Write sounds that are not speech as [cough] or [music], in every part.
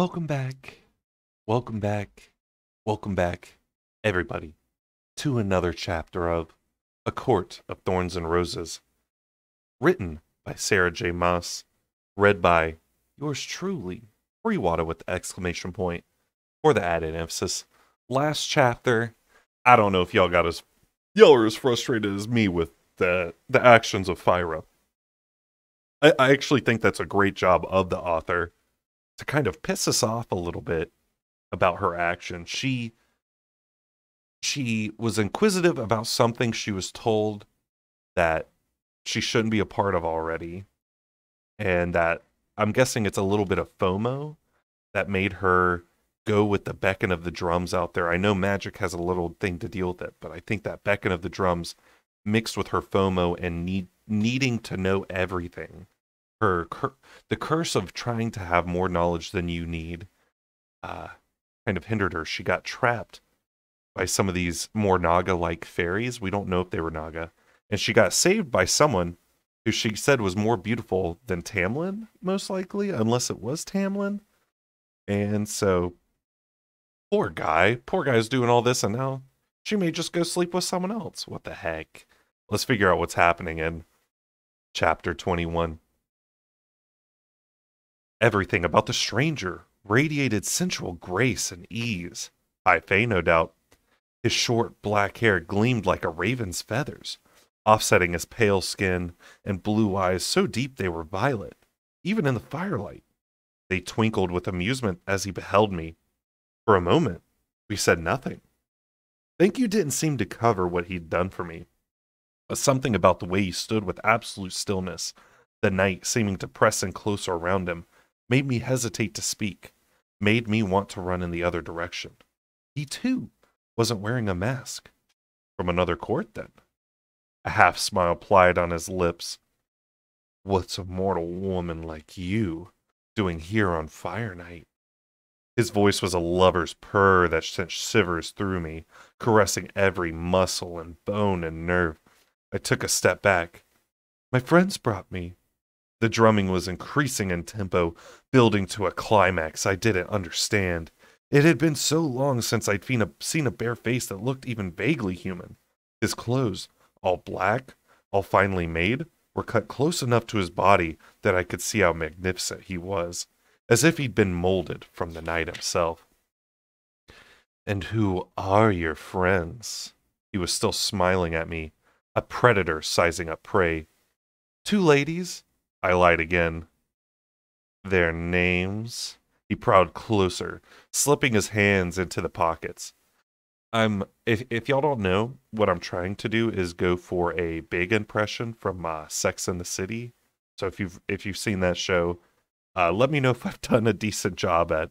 Welcome back. Welcome back. Welcome back, everybody, to another chapter of A Court of Thorns and Roses. Written by Sarah J. Moss, read by yours truly, Freewater with the exclamation point for the added emphasis. Last chapter, I don't know if y'all got as y'all are as frustrated as me with the the actions of Fyra. I, I actually think that's a great job of the author to kind of piss us off a little bit about her action, She she was inquisitive about something she was told that she shouldn't be a part of already. And that I'm guessing it's a little bit of FOMO that made her go with the beckon of the drums out there. I know magic has a little thing to deal with it, but I think that beckon of the drums mixed with her FOMO and need needing to know everything her cur the curse of trying to have more knowledge than you need uh, kind of hindered her. She got trapped by some of these more Naga like fairies. We don't know if they were Naga. And she got saved by someone who she said was more beautiful than Tamlin, most likely, unless it was Tamlin. And so, poor guy, poor guy's doing all this, and now she may just go sleep with someone else. What the heck? Let's figure out what's happening in chapter 21. Everything about the stranger radiated sensual grace and ease. Hai Fei, no doubt. His short black hair gleamed like a raven's feathers, offsetting his pale skin and blue eyes so deep they were violet, even in the firelight. They twinkled with amusement as he beheld me. For a moment, we said nothing. Thank you didn't seem to cover what he'd done for me, but something about the way he stood with absolute stillness, the night seeming to press in closer around him, made me hesitate to speak, made me want to run in the other direction. He too wasn't wearing a mask. From another court, then? A half smile plied on his lips. What's a mortal woman like you doing here on fire night? His voice was a lover's purr that sent shivers through me, caressing every muscle and bone and nerve. I took a step back. My friends brought me, the drumming was increasing in tempo, building to a climax I didn't understand. It had been so long since I'd seen a, seen a bare face that looked even vaguely human. His clothes, all black, all finely made, were cut close enough to his body that I could see how magnificent he was, as if he'd been molded from the night himself. And who are your friends? He was still smiling at me, a predator sizing up prey. Two ladies, I lied again. Their names? He prowled closer, slipping his hands into the pockets. I'm if if y'all don't know, what I'm trying to do is go for a big impression from uh, Sex in the City. So if you've if you've seen that show, uh, let me know [laughs] if I've done a decent job at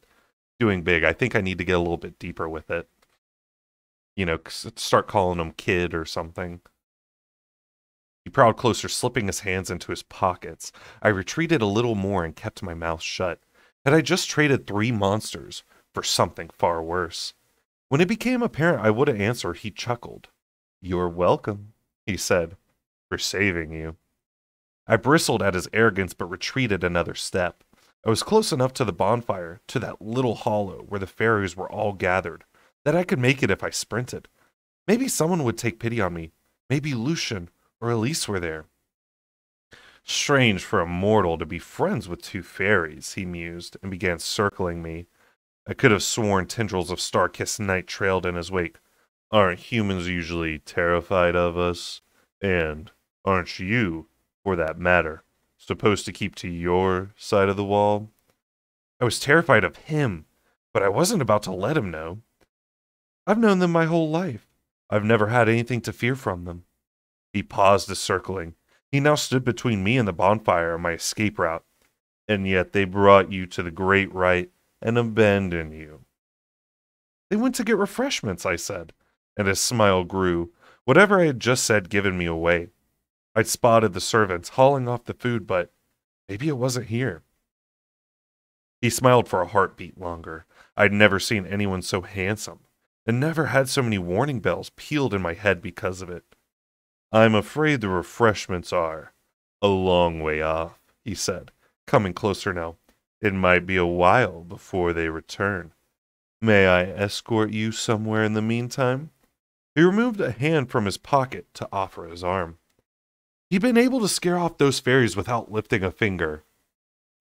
doing big. I think I need to get a little bit deeper with it. You know, start calling them kid or something. He prowled closer, slipping his hands into his pockets. I retreated a little more and kept my mouth shut. Had I just traded three monsters for something far worse? When it became apparent I wouldn't answer, he chuckled. You're welcome, he said, for saving you. I bristled at his arrogance but retreated another step. I was close enough to the bonfire, to that little hollow where the fairies were all gathered, that I could make it if I sprinted. Maybe someone would take pity on me. Maybe Lucian or at least were there. Strange for a mortal to be friends with two fairies, he mused, and began circling me. I could have sworn tendrils of star-kissed night trailed in his wake. Aren't humans usually terrified of us? And aren't you, for that matter, supposed to keep to your side of the wall? I was terrified of him, but I wasn't about to let him know. I've known them my whole life. I've never had anything to fear from them. He paused his circling. He now stood between me and the bonfire and my escape route. And yet they brought you to the great right and abandoned you. They went to get refreshments, I said, and his smile grew. Whatever I had just said given me away. I'd spotted the servants hauling off the food, but maybe it wasn't here. He smiled for a heartbeat longer. I'd never seen anyone so handsome, and never had so many warning bells pealed in my head because of it. I'm afraid the refreshments are a long way off, he said, coming closer now. It might be a while before they return. May I escort you somewhere in the meantime? He removed a hand from his pocket to offer his arm. He'd been able to scare off those fairies without lifting a finger.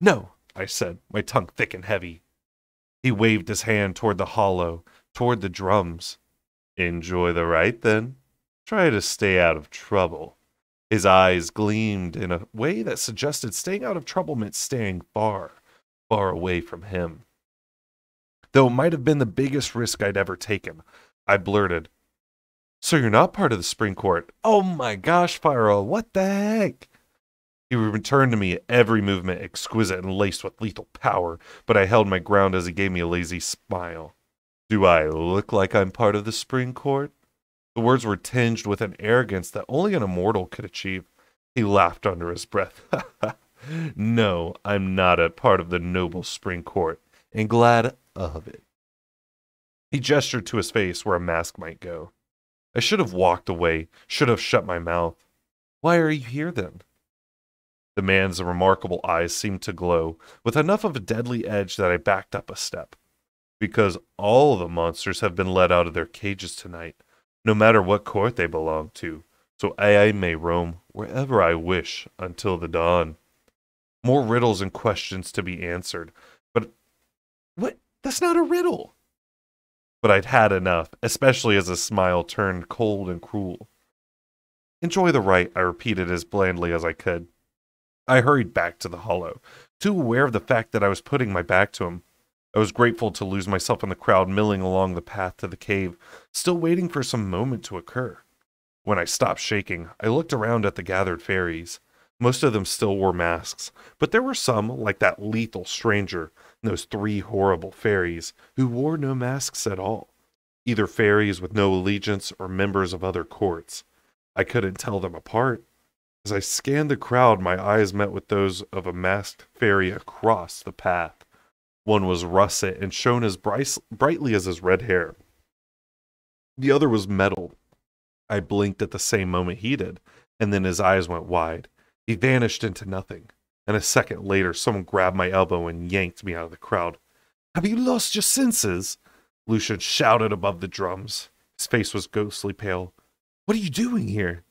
No, I said, my tongue thick and heavy. He waved his hand toward the hollow, toward the drums. Enjoy the ride, then, try to stay out of trouble. His eyes gleamed in a way that suggested staying out of trouble meant staying far, far away from him. Though it might have been the biggest risk I'd ever taken, I blurted, So you're not part of the Supreme Court? Oh my gosh, Firewall, what the heck? He returned to me, every movement exquisite and laced with lethal power, but I held my ground as he gave me a lazy smile. Do I look like I'm part of the Supreme Court? The words were tinged with an arrogance that only an immortal could achieve. He laughed under his breath. [laughs] no, I'm not a part of the noble spring court, and glad of it. He gestured to his face where a mask might go. I should have walked away, should have shut my mouth. Why are you here then? The man's remarkable eyes seemed to glow with enough of a deadly edge that I backed up a step. Because all the monsters have been let out of their cages tonight no matter what court they belong to, so I may roam wherever I wish until the dawn. More riddles and questions to be answered, but what? That's not a riddle. But I'd had enough, especially as his smile turned cold and cruel. Enjoy the ride, I repeated as blandly as I could. I hurried back to the hollow, too aware of the fact that I was putting my back to him, I was grateful to lose myself in the crowd milling along the path to the cave, still waiting for some moment to occur. When I stopped shaking, I looked around at the gathered fairies. Most of them still wore masks, but there were some, like that lethal stranger and those three horrible fairies, who wore no masks at all, either fairies with no allegiance or members of other courts. I couldn't tell them apart. As I scanned the crowd, my eyes met with those of a masked fairy across the path. One was russet and shone as bright, brightly as his red hair. The other was metal. I blinked at the same moment he did, and then his eyes went wide. He vanished into nothing. And a second later, someone grabbed my elbow and yanked me out of the crowd. Have you lost your senses? Lucian shouted above the drums. His face was ghostly pale. What are you doing here?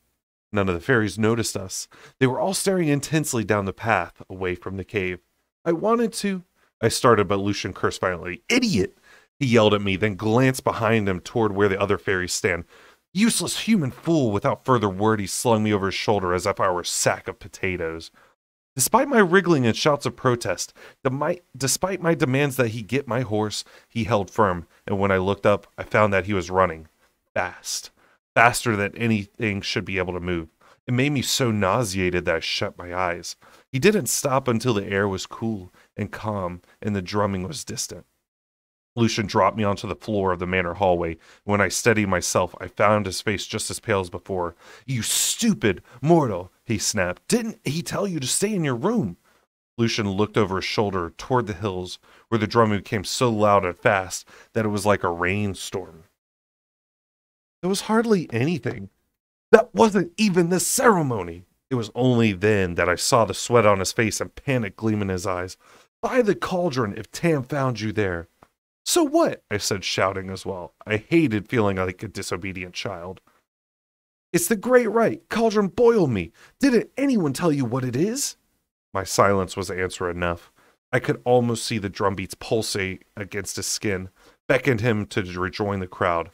None of the fairies noticed us. They were all staring intensely down the path away from the cave. I wanted to, I started, but Lucian cursed violently. Idiot! He yelled at me, then glanced behind him toward where the other fairies stand. Useless human fool! Without further word, he slung me over his shoulder as if I were a sack of potatoes. Despite my wriggling and shouts of protest, despite my demands that he get my horse, he held firm, and when I looked up, I found that he was running. Fast. Faster than anything should be able to move. It made me so nauseated that I shut my eyes. He didn't stop until the air was cool, and calm, and the drumming was distant. Lucian dropped me onto the floor of the manor hallway. When I steadied myself, I found his face just as pale as before. You stupid mortal, he snapped. Didn't he tell you to stay in your room? Lucian looked over his shoulder toward the hills, where the drumming became so loud and fast that it was like a rainstorm. There was hardly anything. That wasn't even the ceremony. It was only then that I saw the sweat on his face and panic gleam in his eyes. By the cauldron if Tam found you there. So what? I said, shouting as well. I hated feeling like a disobedient child. It's the Great Right. Cauldron, boil me. Didn't anyone tell you what it is? My silence was answer enough. I could almost see the drumbeats pulsate against his skin, beckoned him to rejoin the crowd.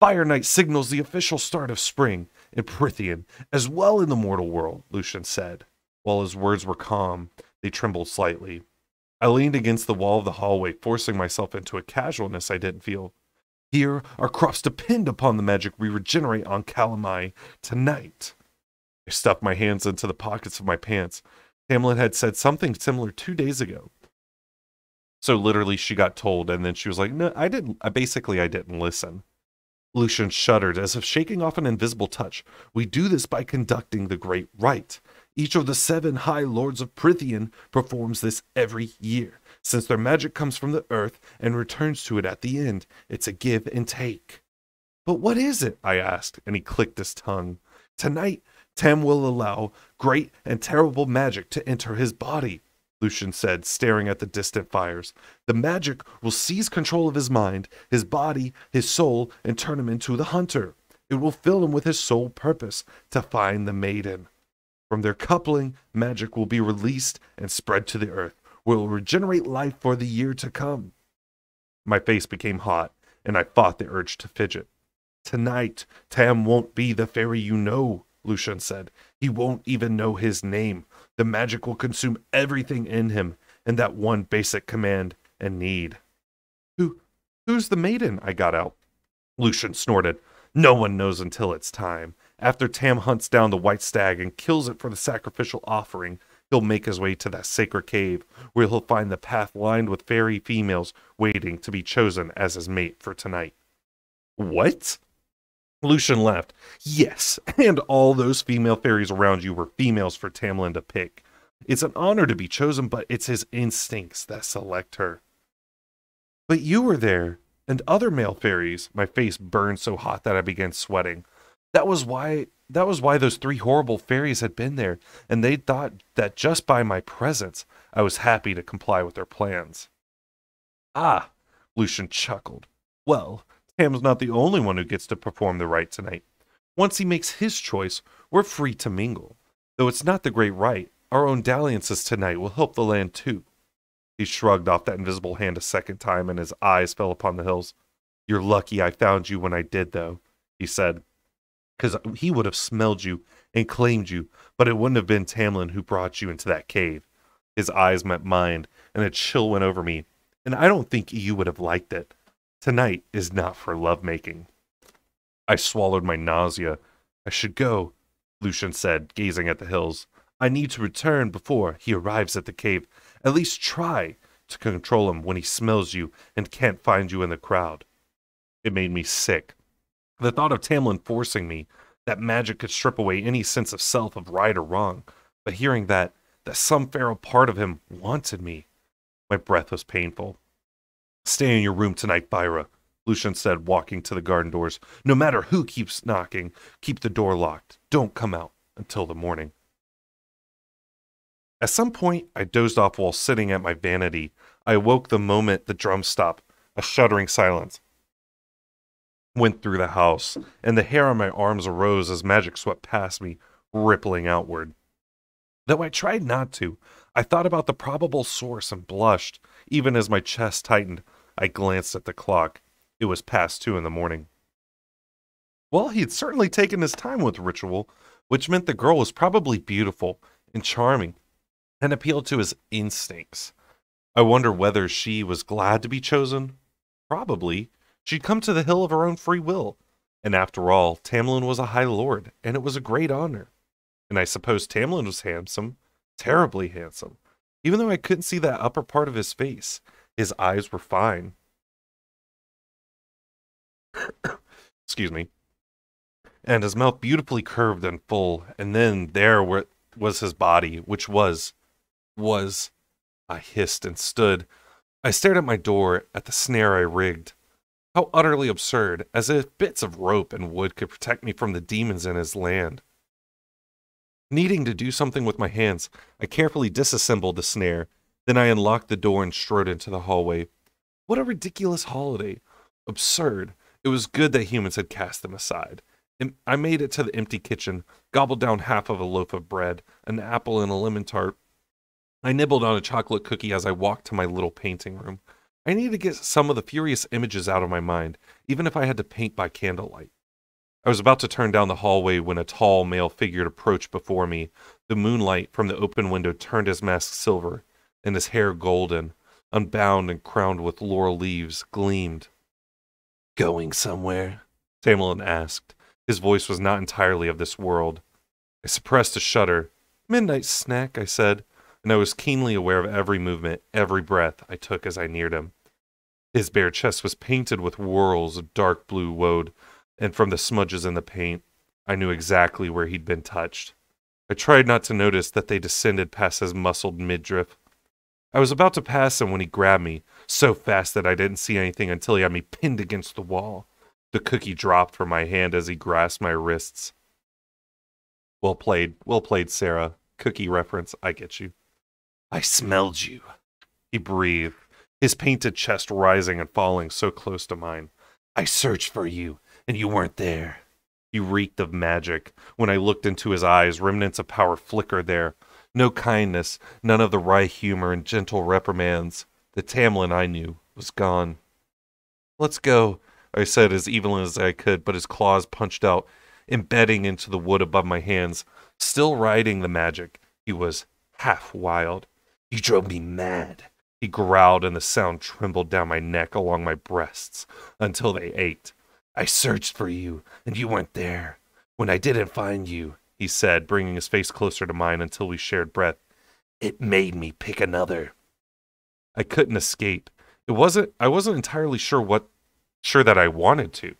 Fire Night signals the official start of spring in Prithian, as well in the mortal world, Lucian said. While his words were calm, they trembled slightly. I leaned against the wall of the hallway, forcing myself into a casualness I didn't feel. Here, our crops depend upon the magic we regenerate on Calamai tonight. I stuffed my hands into the pockets of my pants. Tamlin had said something similar two days ago. So literally, she got told, and then she was like, "No, I didn't. I basically I didn't listen." Lucian shuddered as if shaking off an invisible touch. We do this by conducting the great rite. Each of the seven high lords of Prithian performs this every year, since their magic comes from the earth and returns to it at the end. It's a give and take. But what is it? I asked, and he clicked his tongue. Tonight, Tam will allow great and terrible magic to enter his body, Lucian said, staring at the distant fires. The magic will seize control of his mind, his body, his soul, and turn him into the hunter. It will fill him with his sole purpose to find the maiden. From their coupling, magic will be released and spread to the earth, will regenerate life for the year to come. My face became hot, and I fought the urge to fidget. Tonight, Tam won't be the fairy you know, Lucian said. He won't even know his name. The magic will consume everything in him, and that one basic command and need. Who who's the maiden? I got out. Lucian snorted. No one knows until it's time. After Tam hunts down the white stag and kills it for the sacrificial offering, he'll make his way to that sacred cave, where he'll find the path lined with fairy females waiting to be chosen as his mate for tonight. What? Lucian laughed. Yes, and all those female fairies around you were females for Tamlin to pick. It's an honor to be chosen, but it's his instincts that select her. But you were there, and other male fairies. My face burned so hot that I began sweating. That was why that was why those three horrible fairies had been there, and they thought that just by my presence I was happy to comply with their plans. Ah, Lucian chuckled. Well, Tam's not the only one who gets to perform the rite tonight. Once he makes his choice, we're free to mingle. Though it's not the great rite, our own dalliances tonight will help the land too. He shrugged off that invisible hand a second time, and his eyes fell upon the hills. You're lucky I found you when I did, though, he said because he would have smelled you and claimed you, but it wouldn't have been Tamlin who brought you into that cave. His eyes met mine, and a chill went over me, and I don't think you would have liked it. Tonight is not for lovemaking. I swallowed my nausea. I should go, Lucian said, gazing at the hills. I need to return before he arrives at the cave. At least try to control him when he smells you and can't find you in the crowd. It made me sick the thought of Tamlin forcing me that magic could strip away any sense of self of right or wrong, but hearing that that some feral part of him wanted me, my breath was painful. Stay in your room tonight, Byra, Lucian said, walking to the garden doors. No matter who keeps knocking, keep the door locked. Don't come out until the morning. At some point, I dozed off while sitting at my vanity. I awoke the moment the drum stopped, a shuddering silence went through the house, and the hair on my arms arose as magic swept past me, rippling outward. Though I tried not to, I thought about the probable source and blushed. Even as my chest tightened, I glanced at the clock. It was past two in the morning. Well, he had certainly taken his time with ritual, which meant the girl was probably beautiful and charming and appealed to his instincts. I wonder whether she was glad to be chosen. Probably, She'd come to the hill of her own free will. And after all, Tamlin was a high lord, and it was a great honor. And I suppose Tamlin was handsome, terribly handsome, even though I couldn't see that upper part of his face. His eyes were fine. [coughs] Excuse me. And his mouth beautifully curved and full, and then there were, was his body, which was, was, I hissed and stood. I stared at my door, at the snare I rigged. How utterly absurd, as if bits of rope and wood could protect me from the demons in his land. Needing to do something with my hands, I carefully disassembled the snare. Then I unlocked the door and strode into the hallway. What a ridiculous holiday! Absurd. It was good that humans had cast them aside. I made it to the empty kitchen, gobbled down half of a loaf of bread, an apple, and a lemon tart. I nibbled on a chocolate cookie as I walked to my little painting room. I needed to get some of the furious images out of my mind, even if I had to paint by candlelight. I was about to turn down the hallway when a tall male figure approached before me. The moonlight from the open window turned his mask silver, and his hair golden, unbound and crowned with laurel leaves, gleamed. Going somewhere? Tamerlan asked. His voice was not entirely of this world. I suppressed a shudder. Midnight snack, I said, and I was keenly aware of every movement, every breath I took as I neared him. His bare chest was painted with whorls of dark blue woad, and from the smudges in the paint, I knew exactly where he'd been touched. I tried not to notice that they descended past his muscled midriff. I was about to pass him when he grabbed me, so fast that I didn't see anything until he had me pinned against the wall. The cookie dropped from my hand as he grasped my wrists. Well played, well played, Sarah. Cookie reference, I get you. I smelled you. He breathed, his painted chest rising and falling so close to mine. I searched for you, and you weren't there. He reeked of magic. When I looked into his eyes, remnants of power flickered there. No kindness, none of the wry humor and gentle reprimands. The Tamlin I knew was gone. Let's go, I said as evenly as I could, but his claws punched out, embedding into the wood above my hands. Still riding the magic, he was half wild. You drove me mad. He growled, and the sound trembled down my neck along my breasts until they ached. I searched for you, and you weren't there. When I didn't find you, he said, bringing his face closer to mine until we shared breath, it made me pick another. I couldn't escape. It wasn't I wasn't entirely sure what sure that I wanted to.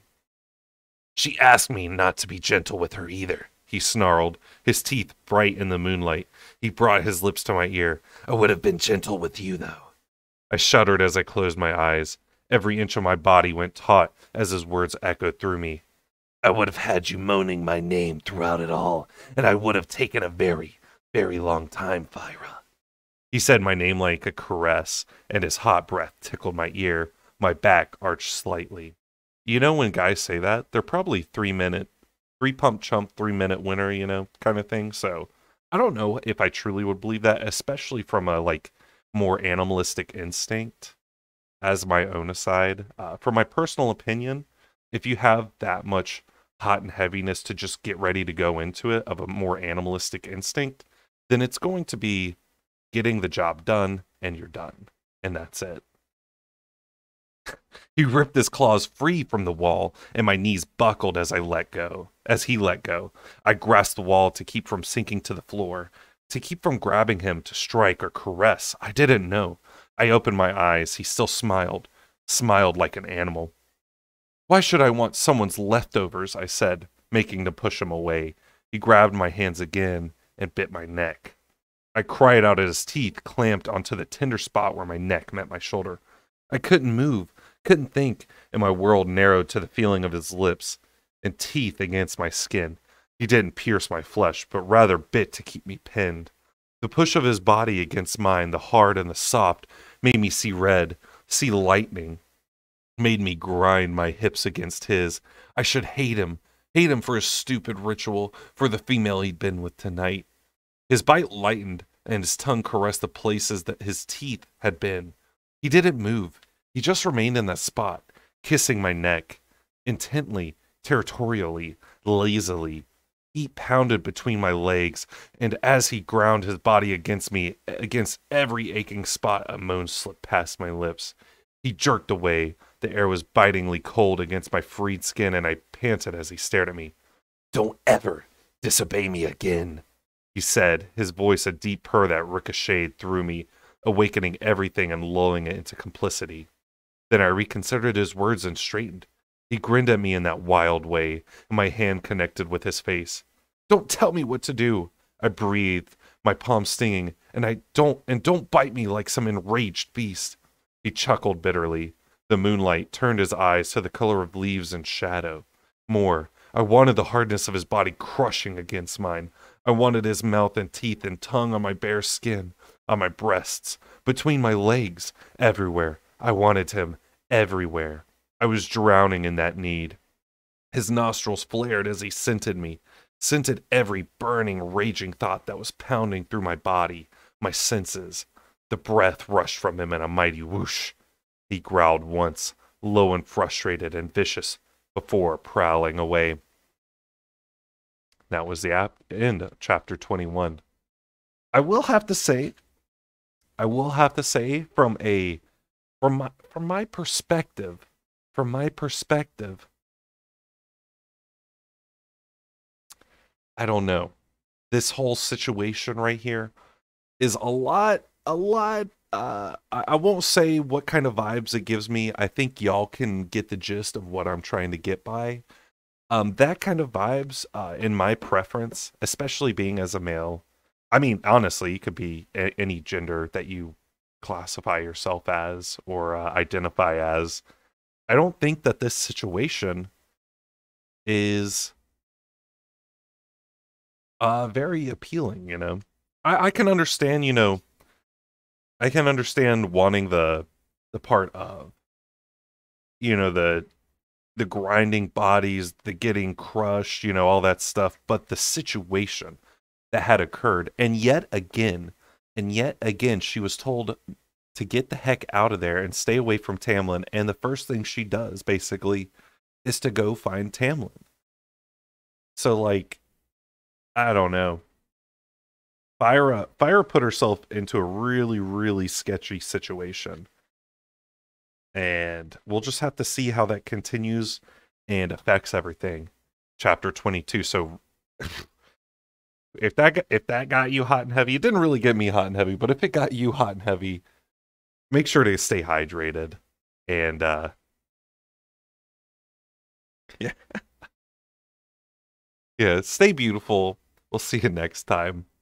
She asked me not to be gentle with her either he snarled, his teeth bright in the moonlight. He brought his lips to my ear. I would have been gentle with you, though. I shuddered as I closed my eyes. Every inch of my body went taut as his words echoed through me. I would have had you moaning my name throughout it all, and I would have taken a very, very long time, Fyra. He said my name like a caress, and his hot breath tickled my ear. My back arched slightly. You know, when guys say that, they're probably three minutes three pump chump, three minute winner, you know, kind of thing. So I don't know if I truly would believe that, especially from a like more animalistic instinct as my own aside. Uh, for my personal opinion, if you have that much hot and heaviness to just get ready to go into it of a more animalistic instinct, then it's going to be getting the job done and you're done. And that's it. [laughs] He ripped his claws free from the wall, and my knees buckled as I let go. As he let go, I grasped the wall to keep from sinking to the floor, to keep from grabbing him to strike or caress. I didn't know. I opened my eyes. He still smiled, smiled like an animal. Why should I want someone's leftovers? I said, making to push him away. He grabbed my hands again and bit my neck. I cried out at his teeth, clamped onto the tender spot where my neck met my shoulder. I couldn't move. Couldn't think, and my world narrowed to the feeling of his lips and teeth against my skin. He didn't pierce my flesh, but rather bit to keep me pinned. The push of his body against mine, the hard and the soft, made me see red, see lightning, made me grind my hips against his. I should hate him, hate him for his stupid ritual, for the female he'd been with tonight. His bite lightened, and his tongue caressed the places that his teeth had been. He didn't move. He just remained in that spot, kissing my neck, intently, territorially, lazily. He pounded between my legs, and as he ground his body against me, against every aching spot, a moan slipped past my lips. He jerked away. The air was bitingly cold against my freed skin, and I panted as he stared at me. Don't ever disobey me again, he said, his voice a deep purr that ricocheted through me, awakening everything and lulling it into complicity. Then I reconsidered his words and straightened. He grinned at me in that wild way, and my hand connected with his face. Don't tell me what to do, I breathed, my palm stinging, and I don't and don't bite me like some enraged beast. He chuckled bitterly. The moonlight turned his eyes to the color of leaves and shadow. More, I wanted the hardness of his body crushing against mine. I wanted his mouth and teeth and tongue on my bare skin, on my breasts, between my legs, everywhere. I wanted him everywhere. I was drowning in that need. His nostrils flared as he scented me, scented every burning, raging thought that was pounding through my body, my senses. The breath rushed from him in a mighty whoosh. He growled once, low and frustrated and vicious, before prowling away. That was the end of chapter 21. I will have to say, I will have to say, from a from my, from my perspective, from my perspective, I don't know. This whole situation right here is a lot, a lot. Uh, I, I won't say what kind of vibes it gives me. I think y'all can get the gist of what I'm trying to get by. Um, that kind of vibes, uh, in my preference, especially being as a male. I mean, honestly, it could be any gender that you classify yourself as or uh, identify as. I don't think that this situation is uh, very appealing, you know. I, I can understand, you know, I can understand wanting the the part of you know the the grinding bodies, the getting crushed, you know, all that stuff, but the situation that had occurred and yet again and yet again, she was told to get the heck out of there and stay away from Tamlin. And the first thing she does, basically, is to go find Tamlin. So, like, I don't know. Fire Fire put herself into a really, really sketchy situation. And we'll just have to see how that continues and affects everything. Chapter 22. So. [laughs] if that if that got you hot and heavy, it didn't really get me hot and heavy, but if it got you hot and heavy, make sure to stay hydrated and uh [laughs] yeah. yeah, stay beautiful. We'll see you next time.